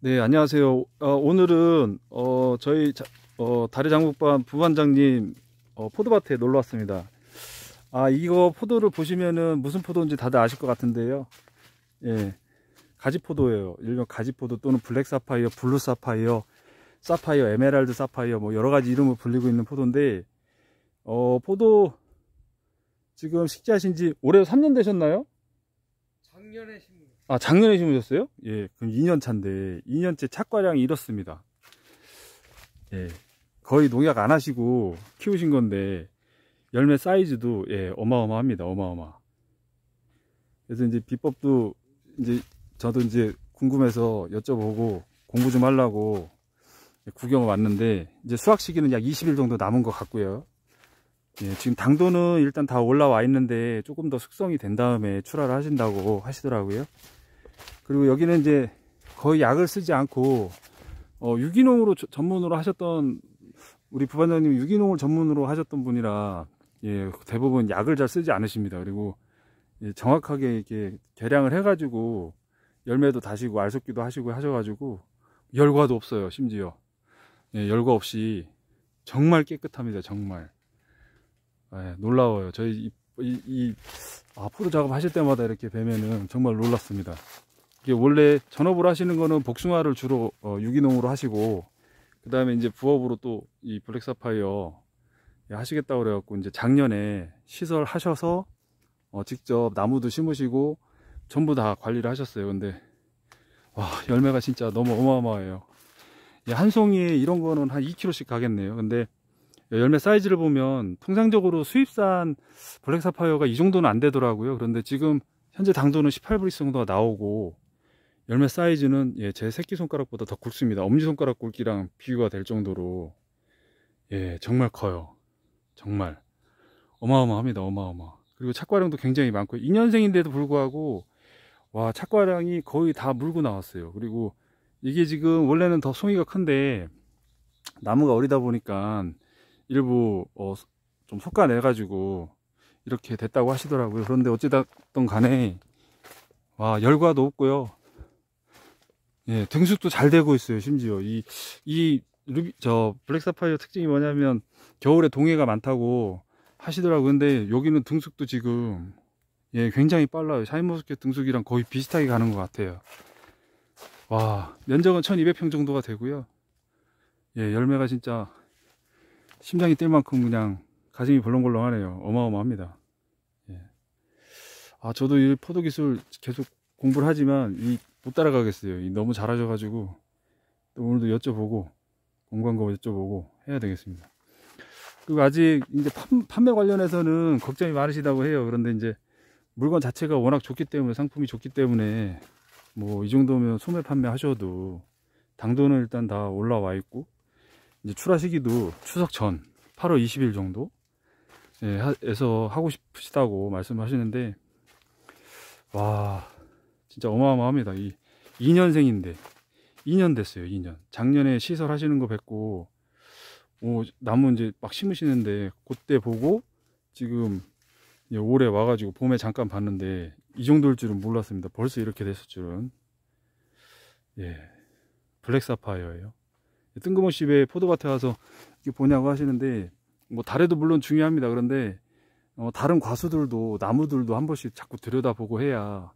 네, 안녕하세요. 어, 오늘은 어, 저희 자, 어, 다리 장국반 부반장님 어, 포도밭에 놀러 왔습니다. 아, 이거 포도를 보시면은 무슨 포도인지 다들 아실 것 같은데요. 예. 가지포도예요. 일명 가지포도 또는 블랙 사파이어, 블루 사파이어, 사파이어, 에메랄드 사파이어 뭐 여러 가지 이름을 불리고 있는 포도인데 어, 포도 지금 식재하신 지 올해 3년 되셨나요? 작년에 심은 아, 작년에 심으셨어요? 예, 그럼 2년 차인데 2년째 착과량이 이렇습니다. 예, 거의 농약 안 하시고 키우신 건데 열매 사이즈도 예, 어마어마합니다. 어마어마. 그래서 이제 비법도 이제 저도 이제 궁금해서 여쭤보고 공부 좀 하려고 구경 을 왔는데 이제 수확 시기는 약 20일 정도 남은 것 같고요. 예, 지금 당도는 일단 다 올라와 있는데 조금 더 숙성이 된 다음에 출하를 하신다고 하시더라고요. 그리고 여기는 이제 거의 약을 쓰지 않고 어, 유기농으로 저, 전문으로 하셨던 우리 부반장님 유기농을 전문으로 하셨던 분이라 예, 대부분 약을 잘 쓰지 않으십니다. 그리고 예, 정확하게 이렇게 계량을 해가지고 열매도 다시고 알속기도 하시고 하셔가지고 열과도 없어요. 심지어 예, 열과 없이 정말 깨끗합니다. 정말 예, 놀라워요. 저희 이, 이, 이 아, 포도 작업 하실 때마다 이렇게 뵈면은 정말 놀랐습니다. 원래 전업을 하시는 거는 복숭아를 주로 어, 유기농으로 하시고 그 다음에 이제 부업으로 또 이 블랙사파이어 예, 하시겠다고 그래갖고 이제 작년에 시설 하셔서 어, 직접 나무도 심으시고 전부 다 관리를 하셨어요. 근데 와 열매가 진짜 너무 어마어마해요. 한 송이에 이런 거는 한 2kg씩 가겠네요. 근데 열매 사이즈를 보면 통상적으로 수입산 블랙사파이어가 이 정도는 안 되더라고요. 그런데 지금 현재 당도는 18브릭스 정도가 나오고 열매 사이즈는 예, 제 새끼손가락보다 더 굵습니다 엄지손가락 굵기랑 비교가 될 정도로 예 정말 커요 정말 어마어마합니다 어마어마 그리고 착과량도 굉장히 많고 2년생인데도 불구하고 와 착과량이 거의 다 물고 나왔어요 그리고 이게 지금 원래는 더 송이가 큰데 나무가 어리다 보니까 일부 어, 좀 솎아내 가지고 이렇게 됐다고 하시더라고요 그런데 어찌됐든 간에 와 열과도 없고요 예, 등숙도 잘 되고 있어요. 심지어 이이 루비 저 블랙 사파이어 특징이 뭐냐면 겨울에 동해가 많다고 하시더라고요. 근데 여기는 등숙도 지금 예, 굉장히 빨라요. 샤인머스켓 등숙이랑 거의 비슷하게 가는 것 같아요. 와, 면적은 1200평 정도가 되고요. 예, 열매가 진짜 심장이 뛸 만큼 그냥 가슴이 벌렁벌렁하네요. 어마어마합니다. 예. 아, 저도 이 포도 기술 계속 공부를 하지만 이못 따라가겠어요. 이 너무 잘하셔가지고 또 오늘도 여쭤보고 공부한 거 여쭤보고 해야 되겠습니다. 그리고 아직 이제 판매 관련해서는 걱정이 많으시다고 해요. 그런데 이제 물건 자체가 워낙 좋기 때문에 상품이 좋기 때문에 뭐 이 정도면 소매 판매하셔도 당도는 일단 다 올라와 있고 이제 출하 시기도 추석 전 8월 20일 정도 예, 에서 하고 싶으시다고 말씀하시는데 와 진짜 어마어마합니다. 이 2년생인데 2년 됐어요. 2년. 작년에 시설 하시는 거 뵙고 오, 나무 이제 막 심으시는데 그때 보고 지금 올해 와가지고 봄에 잠깐 봤는데 이 정도일 줄은 몰랐습니다. 벌써 이렇게 됐을 줄은. 예, 블랙 사파이어예요. 뜬금없이 왜 포도밭에 와서 이게 보냐고 하시는데 뭐 달에도 물론 중요합니다. 그런데 어, 다른 과수들도 나무들도 한 번씩 자꾸 들여다보고 해야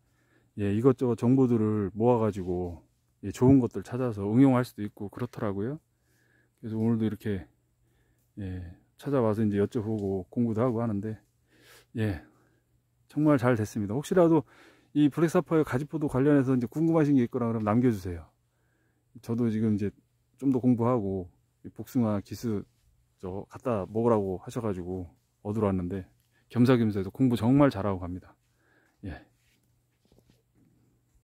예, 이것저것 정보들을 모아가지고 예, 좋은 것들 찾아서 응용할 수도 있고 그렇더라고요. 그래서 오늘도 이렇게 예, 찾아와서 이제 여쭤보고 공부도 하고 하는데 예, 정말 잘 됐습니다. 혹시라도 이 블랙사파이어 가지포도 관련해서 이제 궁금하신 게 있거나 그럼 남겨주세요. 저도 지금 이제 좀 더 공부하고 복숭아 기수 저 갖다 먹으라고 하셔가지고 얻으러 왔는데 겸사겸사해서 공부 정말 잘하고 갑니다. 예.